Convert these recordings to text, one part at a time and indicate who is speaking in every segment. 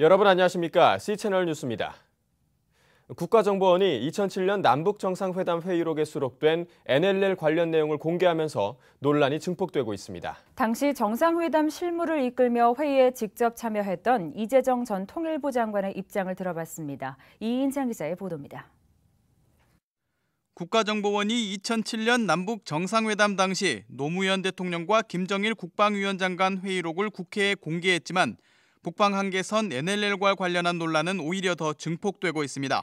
Speaker 1: 여러분 안녕하십니까? C채널 뉴스입니다. 국가정보원이 2007년 남북정상회담 회의록에 수록된 NLL 관련 내용을 공개하면서 논란이 증폭되고 있습니다.
Speaker 2: 당시 정상회담 실무를 이끌며 회의에 직접 참여했던 이재정 전 통일부 장관의 입장을 들어봤습니다. 이인창 기자의 보도입니다.
Speaker 3: 국가정보원이 2007년 남북 정상회담 당시 노무현 대통령과 김정일 국방위원장 간 회의록을 국회에 공개했지만 북방 한계선 NLL과 관련한 논란은 오히려 더 증폭되고 있습니다.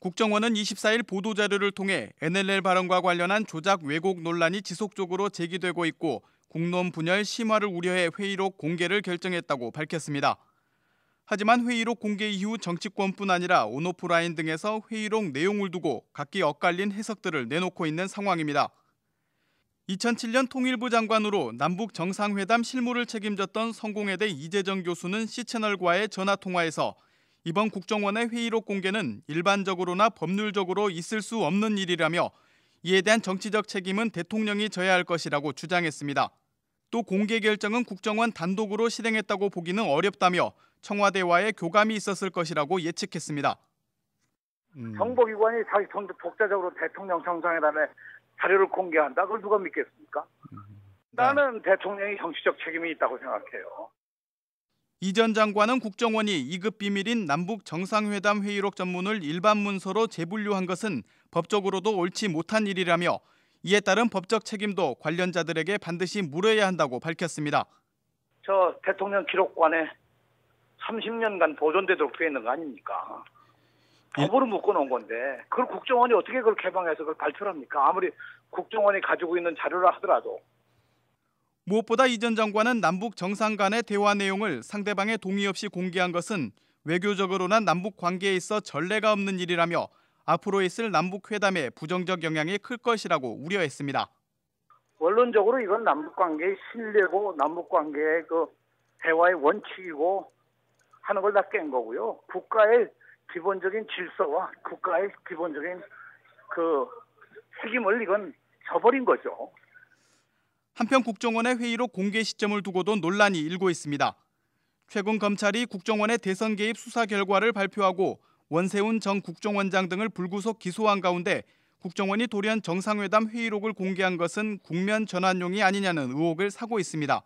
Speaker 3: 국정원은 24일 보도자료를 통해 NLL 발언과 관련한 조작 왜곡 논란이 지속적으로 제기되고 있고 공론 분열 심화를 우려해 회의록 공개를 결정했다고 밝혔습니다. 하지만 회의록 공개 이후 정치권뿐 아니라 온오프라인 등에서 회의록 내용을 두고 각기 엇갈린 해석들을 내놓고 있는 상황입니다. 2007년 통일부 장관으로 남북 정상회담 실무를 책임졌던 성공회대 이재정 교수는 시채널과의 전화 통화에서 이번 국정원의 회의록 공개는 일반적으로나 법률적으로 있을 수 없는 일이라며 이에 대한 정치적 책임은 대통령이 져야 할 것이라고 주장했습니다. 또 공개 결정은 국정원 단독으로 실행했다고 보기는 어렵다며 청와대와의 교감이 있었을 것이라고 예측했습니다. 음. 정보기관이 사실 독자적으로 대통령 정상회담에 자료를 공개한다. 그걸 누가 믿겠습니까? 음. 나는 대통령이 정치적 책임이 있다고 생각해요. 이 전 장관은 국정원이 2급 비밀인 남북 정상회담 회의록 전문을 일반 문서로 재분류한 것은 법적으로도 옳지 못한 일이라며 이에 따른 법적 책임도 관련자들에게 반드시 물어야 한다고 밝혔습니다. 저 대통령 기록관에 30년간 보존되도록 되어 있는 거 아닙니까? 예. 법으로 묶어놓은 건데 그걸 국정원이 어떻게 그걸 개방해서 그걸 발표를 합니까? 아무리 국정원이 가지고 있는 자료를 하더라도. 무엇보다 이 전 장관은 남북 정상 간의 대화 내용을 상대방의 동의 없이 공개한 것은 외교적으로나 남북 관계에 있어 전례가 없는 일이라며 앞으로 있을 남북 회담에 부정적 영향이 클 것이라고 우려했습니다. 원론적으로 이건 남북 관계의 신뢰고 남북 관계의 그 대화의 원칙이고 하는 걸 다 깬 거고요. 국가의 기본적인 질서와 국가의 기본적인 그 책임을 이건 저버린 거죠. 한편 국정원의 회의록 공개 시점을 두고도 논란이 일고 있습니다. 최근 검찰이 국정원의 대선 개입 수사 결과를 발표하고 원세훈 전 국정원장 등을 불구속 기소한 가운데 국정원이 돌연 정상회담 회의록을 공개한 것은 국면 전환용이 아니냐는 의혹을 사고 있습니다.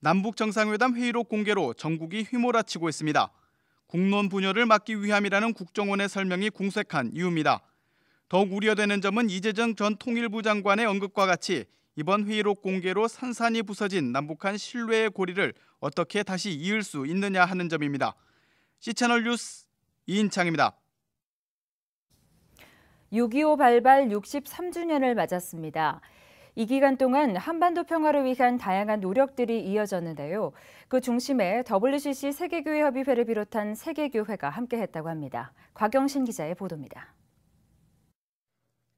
Speaker 3: 남북 정상회담 회의록 공개로 전국이 휘몰아치고 있습니다. 국론 분열을 막기 위함이라는 국정원의 설명이 궁색한 이유입니다. 더욱 우려되는 점은 이재정 전 통일부 장관의 언급과 같이 이번 회의록 공개로 산산이 부서진 남북한 신뢰의 고리를 어떻게 다시 이을 수 있느냐 하는 점입니다. 시채널 뉴스 이인창입니다.
Speaker 2: 6.25 발발 63주년을 맞았습니다. 이 기간 동안 한반도 평화를 위한 다양한 노력들이 이어졌는데요. 그 중심에 WCC 세계교회 협의회를 비롯한 세계교회가 함께했다고 합니다. 곽영신 기자의 보도입니다.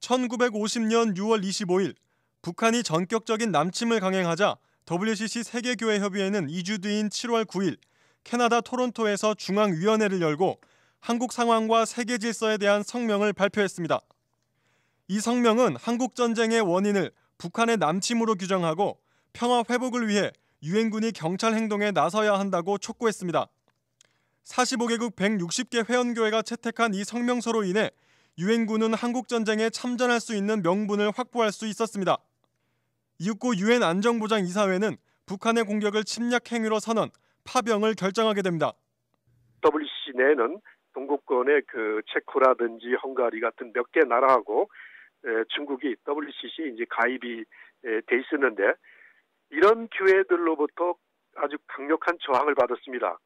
Speaker 4: 1950년 6월 25일 북한이 전격적인 남침을 강행하자 WCC 세계교회 협의회는 2주 뒤인 7월 9일 캐나다 토론토에서 중앙위원회를 열고 한국 상황과 세계 질서에 대한 성명을 발표했습니다. 이 성명은 한국 전쟁의 원인을 북한의 남침으로 규정하고 평화 회복을 위해 유엔군이 경찰 행동에 나서야 한다고 촉구했습니다. 45개국 160개 회원교회가 채택한 이 성명서로 인해 유엔군은 한국 전쟁에 참전할 수 있는 명분을 확보할 수 있었습니다. 이윽고 유엔 안전보장 이사회는 북한의 공격을 침략 행위로 선언, 파병을 결정하게 됩니다. WCC
Speaker 2: 내는
Speaker 1: 동구권의 그 체코라든지 헝가리 같은 몇 개 나라하고 중국이 WCC 이제 가입이 돼 있었는데 이런 교회들로부터
Speaker 4: 아주 강력한 저항을 받았습니다.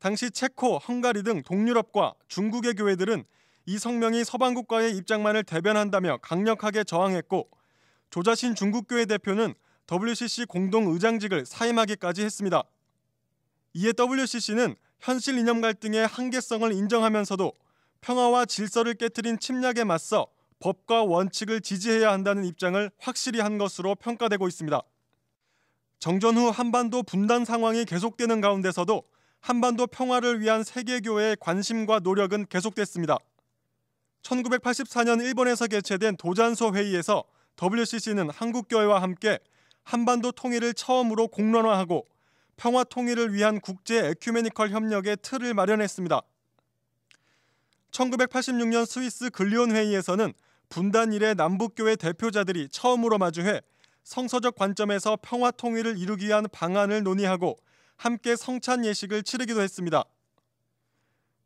Speaker 4: 당시 체코, 헝가리 등 동유럽과 중국의 교회들은 이 성명이 서방국가의 입장만을 대변한다며 강력하게 저항했고 조자신 중국교회 대표는 WCC 공동 의장직을 사임하기까지 했습니다. 이에 WCC는 현실 이념 갈등의 한계성을 인정하면서도 평화와 질서를 깨뜨린 침략에 맞서 법과 원칙을 지지해야 한다는 입장을 확실히 한 것으로 평가되고 있습니다. 정전 후 한반도 분단 상황이 계속되는 가운데서도 한반도 평화를 위한 세계교회의 관심과 노력은 계속됐습니다. 1984년 일본에서 개최된 도잔소 회의에서 WCC는 한국교회와 함께 한반도 통일을 처음으로 공론화하고 평화 통일을 위한 국제 에큐메니컬 협력의 틀을 마련했습니다. 1986년 스위스 글리온 회의에서는 분단 이래 남북교회 대표자들이 처음으로 마주해 성서적 관점에서 평화 통일을 이루기 위한 방안을 논의하고 함께 성찬 예식을 치르기도 했습니다.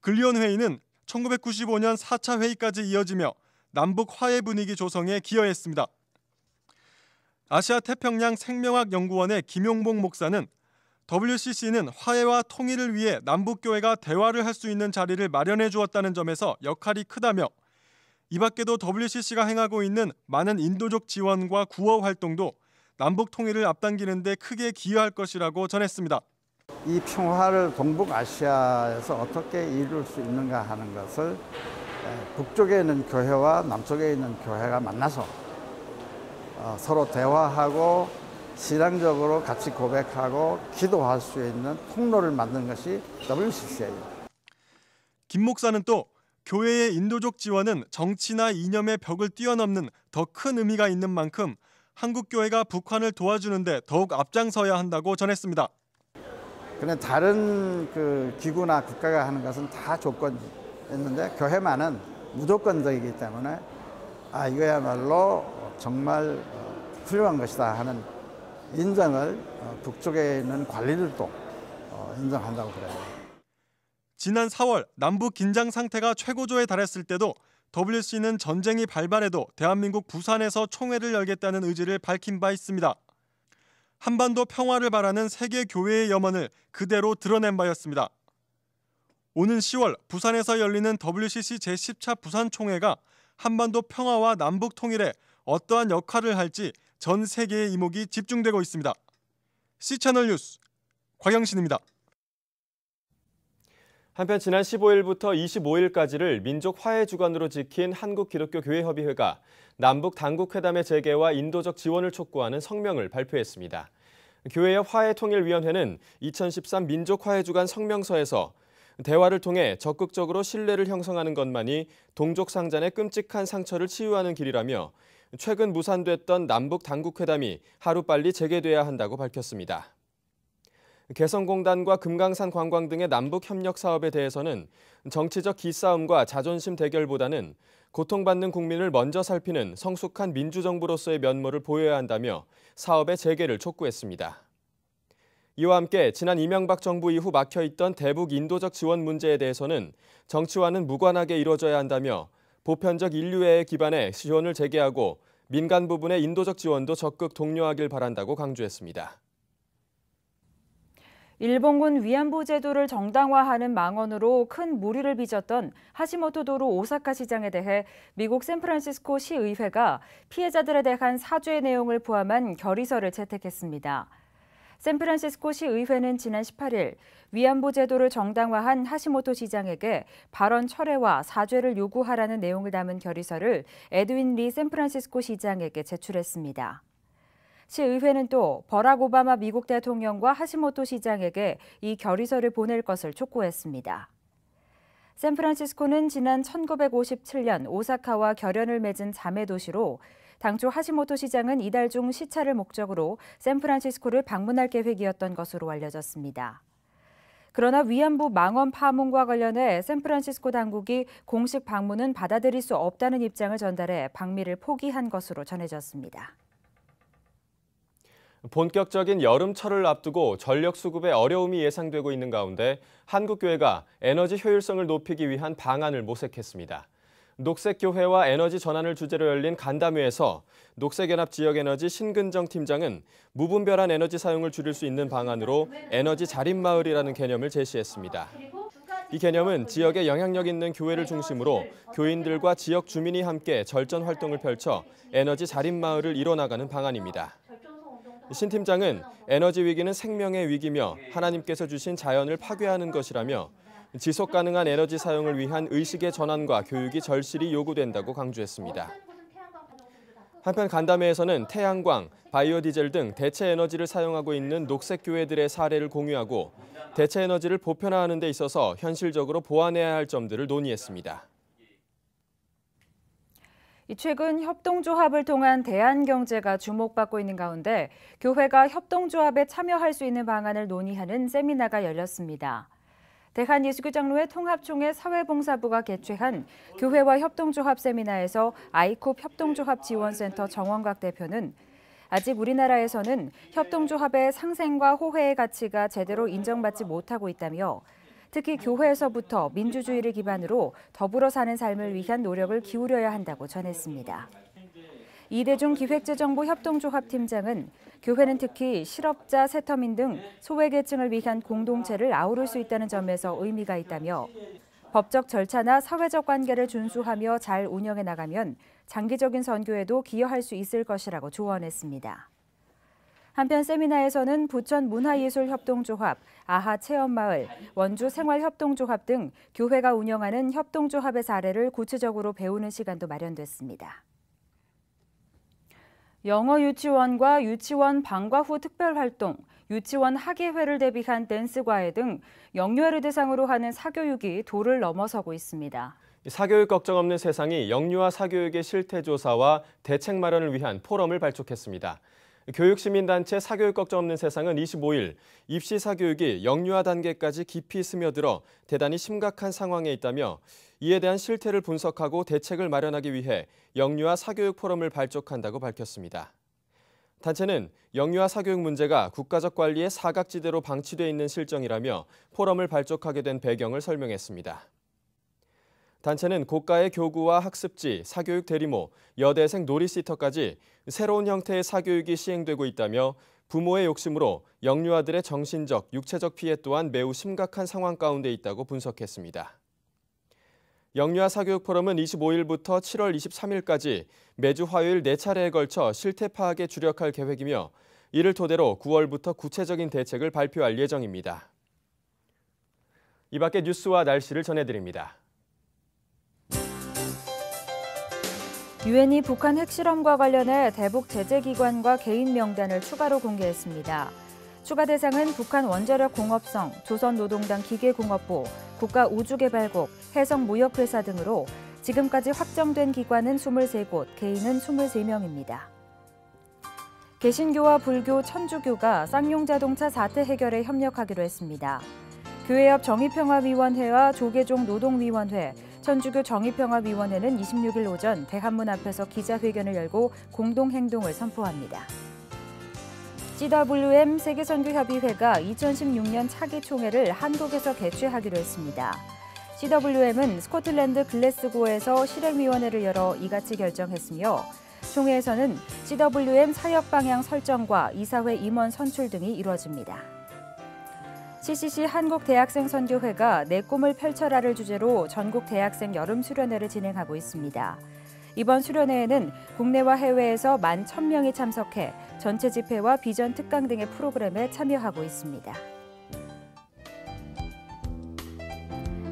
Speaker 4: 글리온 회의는 1995년 4차 회의까지 이어지며 남북 화해 분위기 조성에 기여했습니다. 아시아 태평양 생명학 연구원의 김용봉 목사는 WCC는 화해와 통일을 위해 남북 교회가 대화를 할 수 있는 자리를 마련해 주었다는 점에서 역할이 크다며 이 밖에도 WCC가 행하고 있는 많은 인도적 지원과 구호 활동도 남북 통일을 앞당기는 데 크게 기여할 것이라고 전했습니다.
Speaker 3: 이 평화를 동북아시아에서 어떻게 이룰 수 있는가 하는 것을 북쪽에 있는 교회와 남쪽에 있는 교회가 만나서 어, 서로 대화하고 신앙적으로 같이 고백하고 기도할 수 있는 통로를 만든 것이 WCC예요.
Speaker 4: 김 목사는 또 교회의 인도적 지원은 정치나 이념의 벽을 뛰어넘는 더 큰 의미가 있는 만큼 한국 교회가 북한을 도와주는데 더욱 앞장서야 한다고 전했습니다.
Speaker 3: 그런 다른 그 기구나 국가가 하는 것은 다 조건이 있는데 교회만은 무조건적이기 때문에 아 이거야말로 정말 훌륭한 것이다 하는 인정을 어, 북쪽에 있는 관리들도 어, 인정한다고 그래요. 지난
Speaker 4: 4월 남북 긴장 상태가 최고조에 달했을 때도 WC는 전쟁이 발발해도 대한민국 부산에서 총회를 열겠다는 의지를 밝힌 바 있습니다. 한반도 평화를 바라는 세계 교회의 염원을 그대로 드러낸 바였습니다. 오는 10월 부산에서 열리는 WCC 제10차 부산 총회가 한반도 평화와 남북 통일에 어떠한 역할을 할지 전 세계의 이목이 집중되고 있습니다. C채널 뉴스 곽영신입니다. 한편
Speaker 1: 지난 15일부터 25일까지를 민족 화해 주간으로 지킨 한국 기독교 교회 협의회가 남북 당국 회담의 재개와 인도적 지원을 촉구하는 성명을 발표했습니다. 교회의 화해통일위원회는 2013 민족 화해 주간 성명서에서 대화를 통해 적극적으로 신뢰를 형성하는 것만이 동족 상잔의 끔찍한 상처를 치유하는 길이라며 최근 무산됐던 남북 당국 회담이 하루빨리 재개돼야 한다고 밝혔습니다. 개성공단과 금강산 관광 등의 남북 협력 사업에 대해서는 정치적 기싸움과 자존심 대결보다는 고통받는 국민을 먼저 살피는 성숙한 민주정부로서의 면모를 보여야 한다며 사업의 재개를 촉구했습니다. 이와 함께 지난 이명박 정부 이후 막혀있던 대북 인도적 지원 문제에 대해서는 정치와는 무관하게 이뤄져야 한다며 보편적 인류애에 기반해 지원을 재개하고 민간 부분의 인도적 지원도 적극 독려하길 바란다고 강조했습니다.
Speaker 2: 일본군 위안부 제도를 정당화하는 망언으로 큰 무리를 빚었던 하시모토 도로 오사카 시장에 대해 미국 샌프란시스코 시의회가 피해자들에 대한 사죄 내용을 포함한 결의서를 채택했습니다. 샌프란시스코 시의회는 지난 18일 위안부 제도를 정당화한 하시모토 시장에게 발언 철회와 사죄를 요구하라는 내용을 담은 결의서를 에드윈 리 샌프란시스코 시장에게 제출했습니다. 시의회는 또 버락 오바마 미국 대통령과 하시모토 시장에게 이 결의서를 보낼 것을 촉구했습니다. 샌프란시스코는 지난 1957년 오사카와 결연을 맺은 자매 도시로 당초 하시모토 시장은 이달 중 시차를 목적으로 샌프란시스코를 방문할 계획이었던 것으로 알려졌습니다. 그러나 위안부 망원 파문과 관련해 샌프란시스코 당국이 공식 방문은 받아들일 수 없다는 입장을 전달해 방미를 포기한 것으로 전해졌습니다.
Speaker 1: 본격적인 여름철을 앞두고 전력 수급에 어려움이 예상되고 있는 가운데 한국교회가 에너지 효율성을 높이기 위한 방안을 모색했습니다. 녹색교회와 에너지 전환을 주제로 열린 간담회에서 녹색연합 지역에너지 신근정 팀장은 무분별한 에너지 사용을 줄일 수 있는 방안으로 에너지 자립마을이라는 개념을 제시했습니다. 이 개념은 지역에 영향력 있는 교회를 중심으로 교인들과 지역 주민이 함께 절전 활동을 펼쳐 에너지 자립마을을 이뤄나가는 방안입니다. 신 팀장은 에너지 위기는 생명의 위기며 하나님께서 주신 자연을 파괴하는 것이라며 지속 가능한 에너지 사용을 위한 의식의 전환과 교육이 절실히 요구된다고 강조했습니다. 한편 간담회에서는 태양광, 바이오디젤 등 대체 에너지를 사용하고 있는 녹색 교회들의 사례를 공유하고 대체 에너지를 보편화하는 데 있어서 현실적으로 보완해야 할 점들을 논의했습니다.
Speaker 2: 최근 협동조합을 통한 대한경제가 주목받고 있는 가운데 교회가 협동조합에 참여할 수 있는 방안을 논의하는 세미나가 열렸습니다. 대한예수교장로회 통합총회 사회봉사부가 개최한 교회와 협동조합 세미나에서 아이콥 협동조합 지원센터 정원각 대표는 아직 우리나라에서는 협동조합의 상생과 호혜의 가치가 제대로 인정받지 못하고 있다며 특히 교회에서부터 민주주의를 기반으로 더불어 사는 삶을 위한 노력을 기울여야 한다고 전했습니다. 이대중 기획재정부 협동조합팀장은 교회는 특히 실업자, 세터민 등 소외계층을 위한 공동체를 아우를 수 있다는 점에서 의미가 있다며 법적 절차나 사회적 관계를 준수하며 잘 운영해 나가면 장기적인 선교에도 기여할 수 있을 것이라고 조언했습니다. 한편 세미나에서는 부천 문화예술협동조합, 아하체험마을, 원주생활협동조합 등 교회가 운영하는 협동조합의 사례를 구체적으로 배우는 시간도 마련됐습니다. 영어 유치원과 유치원 방과 후 특별활동, 유치원 학예회를 대비한 댄스과외 등 영유아를 대상으로 하는 사교육이 도를 넘어서고 있습니다.
Speaker 1: 사교육 걱정 없는 세상이 영유아 사교육의 실태조사와 대책 마련을 위한 포럼을 발족했습니다. 교육시민단체 사교육 걱정 없는 세상은 25일 입시 사교육이 영유아 단계까지 깊이 스며들어 대단히 심각한 상황에 있다며 이에 대한 실태를 분석하고 대책을 마련하기 위해 영유아 사교육 포럼을 발족한다고 밝혔습니다. 단체는 영유아 사교육 문제가 국가적 관리의 사각지대로 방치돼 있는 실정이라며 포럼을 발족하게 된 배경을 설명했습니다. 단체는 고가의 교구와 학습지, 사교육 대리모, 여대생 놀이시터까지 새로운 형태의 사교육이 시행되고 있다며 부모의 욕심으로 영유아들의 정신적, 육체적 피해 또한 매우 심각한 상황 가운데 있다고 분석했습니다. 영유아 사교육 포럼은 25일부터 7월 23일까지 매주 화요일 4차례에 걸쳐 실태 파악에 주력할 계획이며 이를 토대로 9월부터 구체적인 대책을 발표할 예정입니다. 이 밖에 뉴스와 날씨를 전해드립니다.
Speaker 2: 유엔이 북한 핵실험과 관련해 대북 제재기관과 개인 명단을 추가로 공개했습니다. 추가 대상은 북한 원자력 공업성, 조선노동당 기계공업부, 국가우주개발국, 해성무역회사 등으로 지금까지 확정된 기관은 23곳, 개인은 23명입니다. 개신교와 불교, 천주교가 쌍용자동차 사태 해결에 협력하기로 했습니다. 교회 협 정의평화위원회와 조계종 노동위원회, 천주교 정의평화위원회는 26일 오전 대한문 앞에서 기자회견을 열고 공동행동을 선포합니다. CWM 세계선교협의회가 2016년 차기총회를 한국에서 개최하기로 했습니다. CWM은 스코틀랜드 글래스고에서 실행위원회를 열어 이같이 결정했으며 총회에서는 CWM 사역 방향 설정과 이사회 임원 선출 등이 이뤄집니다. CCC 한국대학생선교회가 내 꿈을 펼쳐라를 주제로 전국 대학생 여름 수련회를 진행하고 있습니다. 이번 수련회에는 국내와 해외에서 만 1,000명이 참석해 전체 집회와 비전 특강 등의 프로그램에 참여하고 있습니다.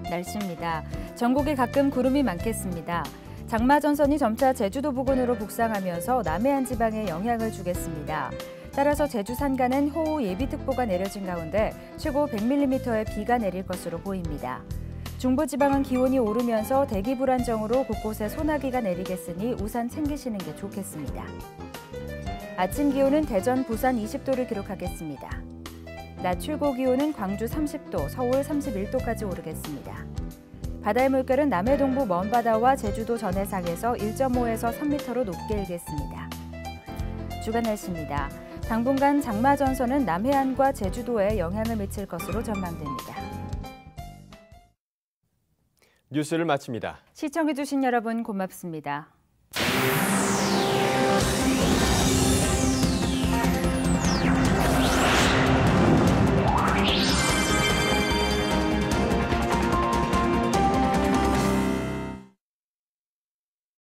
Speaker 2: 날씨입니다. 전국에 가끔 구름이 많겠습니다. 장마 전선이 점차 제주도 부근으로 북상하면서 남해안 지방에 영향을 주겠습니다. 따라서 제주 산간은 호우 예비특보가 내려진 가운데 최고 100mm의 비가 내릴 것으로 보입니다. 중부지방은 기온이 오르면서 대기 불안정으로 곳곳에 소나기가 내리겠으니 우산 챙기시는 게 좋겠습니다. 아침 기온은 대전, 부산 20도를 기록하겠습니다. 낮 최고 기온은 광주 30도, 서울 31도까지 오르겠습니다. 바다의 물결은 남해 동부 먼바다와 제주도 전해상에서 1.5에서 3m로 높게 일겠습니다. 주간 날씨입니다. 당분간 장마 전선은 남해안과 제주도에 영향을 미칠 것으로 전망됩니다.
Speaker 1: 뉴스를 마칩니다.
Speaker 2: 시청해주신 여러분 고맙습니다.